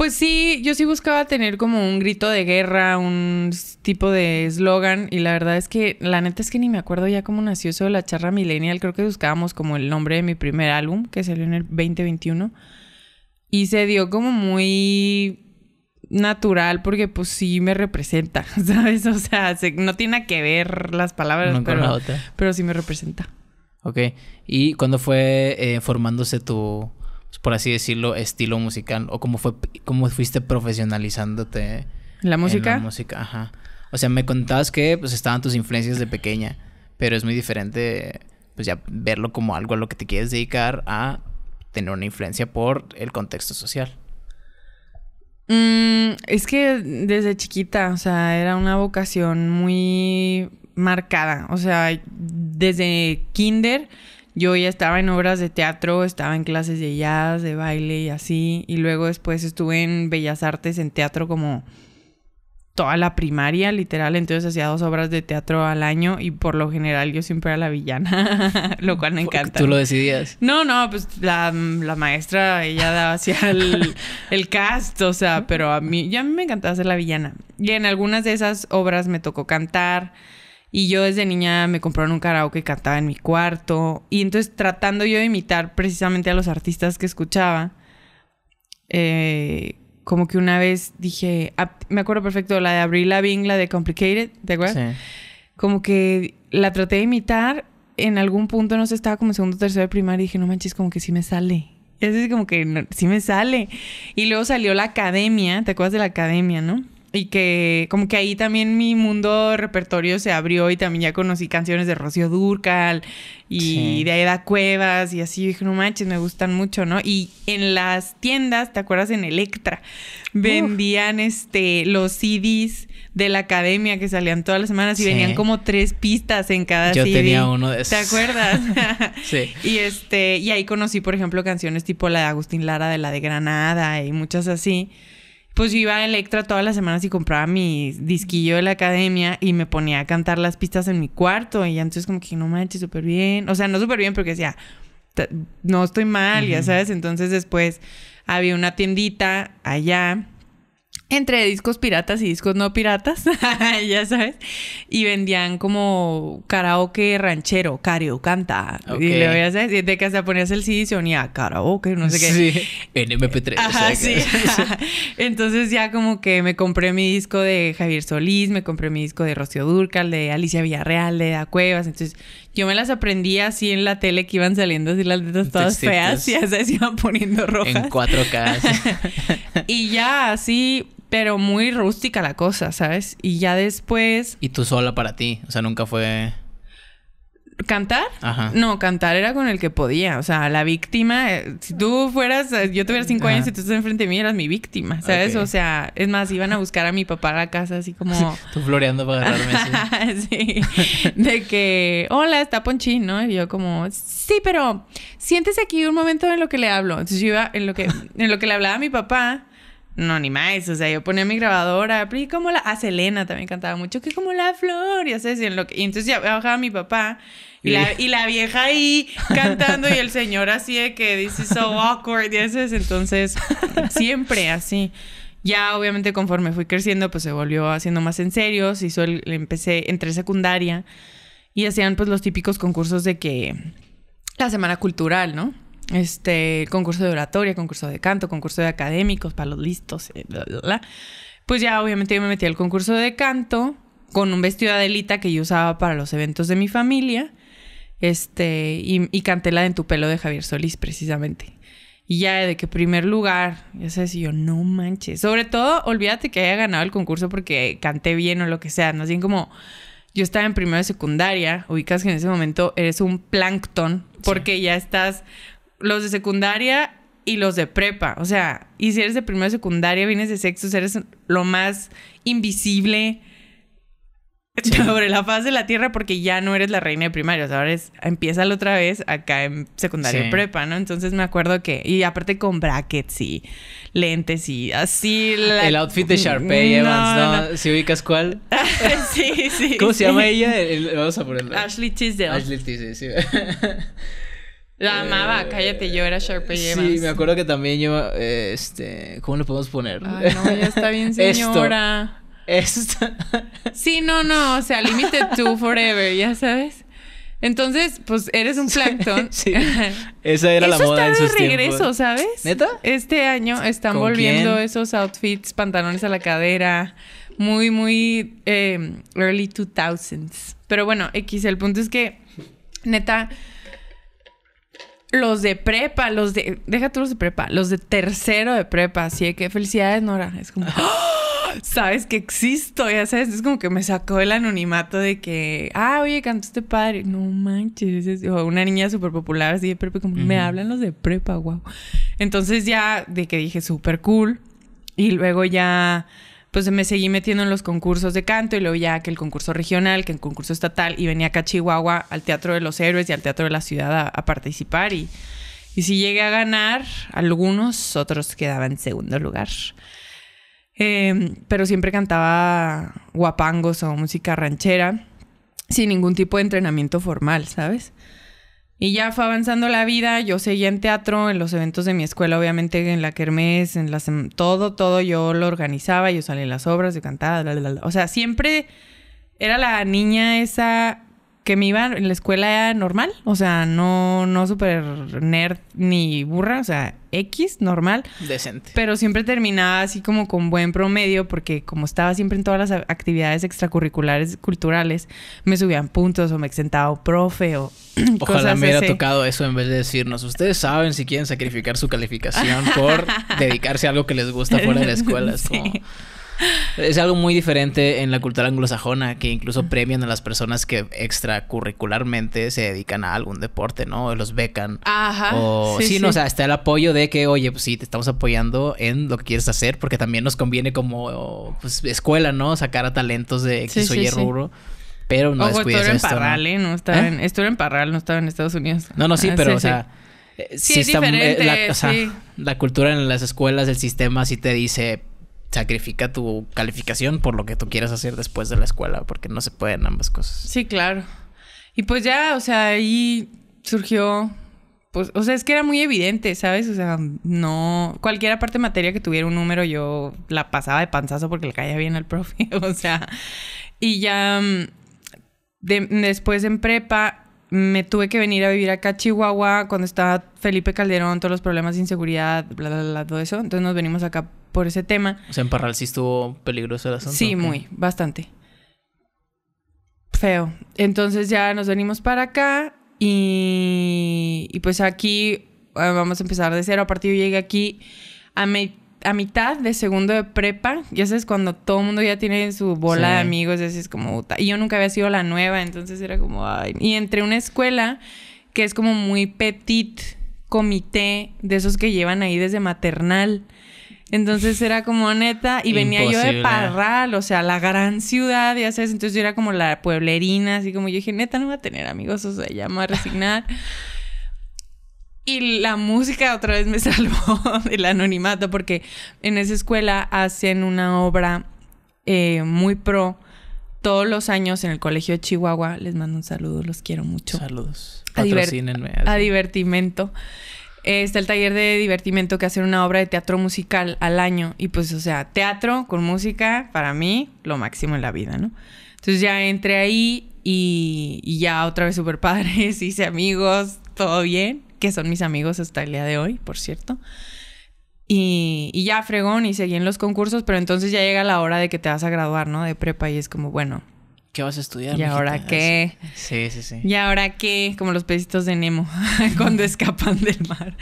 Pues sí, yo sí buscaba tener como un grito de guerra, un tipo de eslogan y la verdad es que la neta es que ni me acuerdo ya cómo nació eso de la charra millennial, creo que buscábamos como el nombre de mi primer álbum que salió en el 2021 y se dio como muy natural porque pues sí me representa, ¿sabes? O sea, no tiene que ver las palabras, pero, pero sí me representa. Ok, ¿y cuándo fue eh, formándose tu, por así decirlo, estilo musical? ¿O cómo, fue, cómo fuiste profesionalizándote? ¿La música? En la música, ajá. O sea, me contabas que pues estaban tus influencias de pequeña, pero es muy diferente pues ya verlo como algo a lo que te quieres dedicar a tener una influencia por el contexto social. Mm, es que desde chiquita, o sea, era una vocación muy marcada. O sea, desde kinder yo ya estaba en obras de teatro, estaba en clases de jazz, de baile y así. Y luego después estuve en Bellas Artes, en teatro como toda la primaria, literal. Entonces hacía dos obras de teatro al año y por lo general yo siempre era la villana, lo cual me encanta. ¿Tú lo decidías? No, no, pues la, maestra, ella hacía el, el cast, o sea, pero a mí, ya me encantaba ser la villana. Y en algunas de esas obras me tocó cantar. Y yo desde niña me compraron un karaoke que cantaba en mi cuarto. Y entonces tratando yo de imitar precisamente a los artistas que escuchaba, eh, como que una vez dije, me acuerdo perfecto, la de Abril Lavigne, la de Complicated, ¿te acuerdas? Como que la traté de imitar en algún punto, no sé, estaba como segundo tercero de primaria y dije, no manches, como que sí me sale. Y así como que sí me sale. Y luego salió la academia, ¿te acuerdas de la academia, no? Y que como que ahí también mi mundo repertorio se abrió y también ya conocí canciones de Rocío Durcal y de Aeda Cuevas y así. dije, no manches, me gustan mucho, ¿no? Y en las tiendas, ¿te acuerdas? En Electra vendían este los CDs de la academia que salían todas las semanas y venían como tres pistas en cada CD. Yo tenía uno de esos. ¿Te acuerdas? sí. Y este, y ahí conocí, por ejemplo, canciones tipo la de Agustín Lara de la de Granada y muchas así. Pues yo iba a Electra todas las semanas y compraba mi disquillo de la academia y me ponía a cantar las pistas en mi cuarto. Y entonces como que no manches, súper bien. O sea, no súper bien porque decía, no estoy mal, ya sabes. Entonces después había una tiendita allá entre discos piratas y discos no piratas, ya sabes, y vendían como karaoke ranchero, cario, canta, Y y voy a decir, de que hasta ponías el CD y se karaoke, no sé qué. Sí, en MP3. sí. Entonces ya como que me compré mi disco de Javier Solís, me compré mi disco de Rocío Durcal, de Alicia Villarreal, de Da Cuevas, entonces yo me las aprendí así en la tele que iban saliendo así las letras todas feas y se iban poniendo rojas. En 4K. y ya así pero muy rústica la cosa, ¿sabes? Y ya después... Y tú sola para ti, o sea, nunca fue... ¿Cantar? Ajá. No, cantar era con el que podía. O sea, la víctima, eh, si tú fueras, eh, yo tuviera cinco años y tú estás enfrente de mí, eras mi víctima, ¿sabes? O sea, es más, iban a buscar a mi papá a la casa así como... tú floreando para agarrarme así. sí. De que, hola, está Ponchín, ¿no? Y yo como, sí, pero siéntese aquí un momento en lo que le hablo. Entonces yo iba, en lo que, en lo que le hablaba a mi papá, no, ni más. O sea, yo ponía mi grabadora, y como la... A ah, Selena también cantaba mucho, que como la flor, ya sé, y, lo entonces ya bajaba mi papá. Y la, vieja ahí cantando y el señor así de que dice so awkward, ya entonces siempre así. Ya obviamente conforme fui creciendo pues se volvió haciendo más en serio, se hizo el, empecé, entre secundaria y hacían pues los típicos concursos de que la semana cultural, ¿no? este, concurso de oratoria, concurso de canto, concurso de académicos para los listos, eh, bla, bla, bla. Pues ya obviamente yo me metí al concurso de canto con un vestido de Adelita que yo usaba para los eventos de mi familia. Este, y, canté la de En tu pelo de Javier Solís, precisamente. Y ya de que primer lugar, ya sabes, y yo no manches. Sobre todo, olvídate que haya ganado el concurso porque canté bien o lo que sea. ¿no? bien como yo estaba en primero de secundaria, ubicas que en ese momento eres un plancton porque ya estás los de secundaria y los de prepa. O sea, y si eres de primero de secundaria, vienes de sexto, eres lo más invisible sobre la faz de la tierra porque ya no eres la reina de sea, Ahora empieza la otra vez acá en secundaria y prepa, ¿no? Entonces me acuerdo que, y aparte con brackets y lentes y así. El outfit de Sharpay mm, Evans, ¿no? si ubicas cuál? sí, sí. ¿Cómo se llama ella? vamos a ponerlo. Ashley Tisdale. Ashley Tisdale, sí. La amaba, eh, cállate, yo era y Evans. Sí, me acuerdo que también yo, este, ¿cómo lo podemos poner? Ay, no, ya está bien señora. Esto, sí, no, no, o sea, límite tú forever, ya sabes. Entonces, pues eres un plankton. sí. Esa era la moda está de regreso, ¿sabes? ¿Neta? Este año están volviendo esos outfits, pantalones a la cadera, muy, muy eh, early 2000s. Pero bueno, X, el punto es que, neta, los de prepa, los de. Deja tú los de prepa, los de tercero de prepa. Así que felicidades, Nora. Es como. ¡Ah! Sabes que existo, ya sabes. Es como que me sacó el anonimato de que. Ah, oye, cantaste padre. No manches. O una niña súper popular así de prepa. Como, me hablan los de prepa, wow. Entonces ya de que dije súper cool. Y luego ya pues me seguí metiendo en los concursos de canto y luego ya que el concurso regional, que el concurso estatal y venía acá a Chihuahua al Teatro de los Héroes y al Teatro de la Ciudad a, participar y, y si llegué a ganar, algunos, otros quedaban en segundo lugar. Em, pero siempre cantaba guapangos o música ranchera sin ningún tipo de entrenamiento formal, ¿sabes? Y ya fue avanzando la vida, yo seguía en teatro, en los eventos de mi escuela, obviamente, en la kermés, en las... Todo, todo yo lo organizaba, yo salía en las obras, yo cantaba, bla, bla, bla. O sea, siempre era la niña esa que me iba en la escuela normal, o sea, no, no super nerd ni burra, o sea, X, normal. Decente. Pero siempre terminaba así como con buen promedio, porque como estaba siempre en todas las actividades extracurriculares, culturales, me subían puntos o me exentaba profe o. Ojalá me hubiera tocado eso en vez de decirnos, ustedes saben si quieren sacrificar su calificación por dedicarse a algo que les gusta fuera de la escuela. es algo muy diferente en la cultura anglosajona, que incluso premian a las personas que extracurricularmente se dedican a algún deporte, ¿no? Los becan. Ajá. O, sí, no, o sea, está el apoyo de que, oye, pues sí, te estamos apoyando en lo que quieres hacer, porque también nos conviene como pues, escuela, ¿no? Sacar a talentos de X Y, rubro. Pero no es de en Parral, ¿eh? ¿no? ¿eh? estaba en, en Parral, no estaba en Estados Unidos. No, no, sí, ah, pero, o sea... Sí, la, la cultura en las escuelas, el sistema sí te dice sacrifica tu calificación por lo que tú quieras hacer después de la escuela, porque no se pueden ambas cosas. Sí, claro. Y pues ya, o sea, ahí surgió, pues, o sea, es que era muy evidente, ¿sabes? O sea, no, cualquier parte de materia que tuviera un número yo la pasaba de panzazo porque le caía bien al profe, o sea, y ya mm, después en prepa me tuve que venir a vivir acá a Chihuahua cuando estaba Felipe Calderón, todos los problemas de inseguridad, bla, bla, bla, todo eso. Entonces nos venimos acá por ese tema. O sea, en Parral sí estuvo peligroso el asunto. Sí, muy, bastante. Feo. Entonces ya nos venimos para acá y, pues aquí ah, vamos a empezar de cero. a partir yo llegué aquí a, me, a mitad de segundo de prepa, ya sabes, cuando todo el mundo ya tiene su bola de amigos, así es como, y yo nunca había sido la nueva, entonces era como, ay, y entre una escuela que es como muy petit comité de esos que llevan ahí desde maternal. Entonces era como neta, y venía yo de Parral, o sea, la gran ciudad, ya sabes, entonces yo era como la pueblerina, así como yo dije, neta, no va a tener amigos, o sea, ya me voy a resignar. Y la música otra vez me salvó del anonimato porque en esa escuela hacen una obra eh, muy pro todos los años en el Colegio de Chihuahua. Les mando un saludo, los quiero mucho. Saludos. a A, a divertimento. está el taller de divertimento que hacen una obra de teatro musical al año. Y pues, o sea, teatro con música, para mí, lo máximo en la vida, ¿no? Entonces ya entré ahí y, ya otra vez super padres, hice amigos, todo bien que son mis amigos hasta el día de hoy, por cierto. Y, ya fregón y seguí en los concursos, pero entonces ya llega la hora de que te vas a graduar, ¿no? De prepa y es como, bueno. ¿Qué vas a estudiar? ¿Y ahora qué? Sí, sí, sí. ¿Y ahora qué? Como los pesitos de Nemo cuando escapan del mar.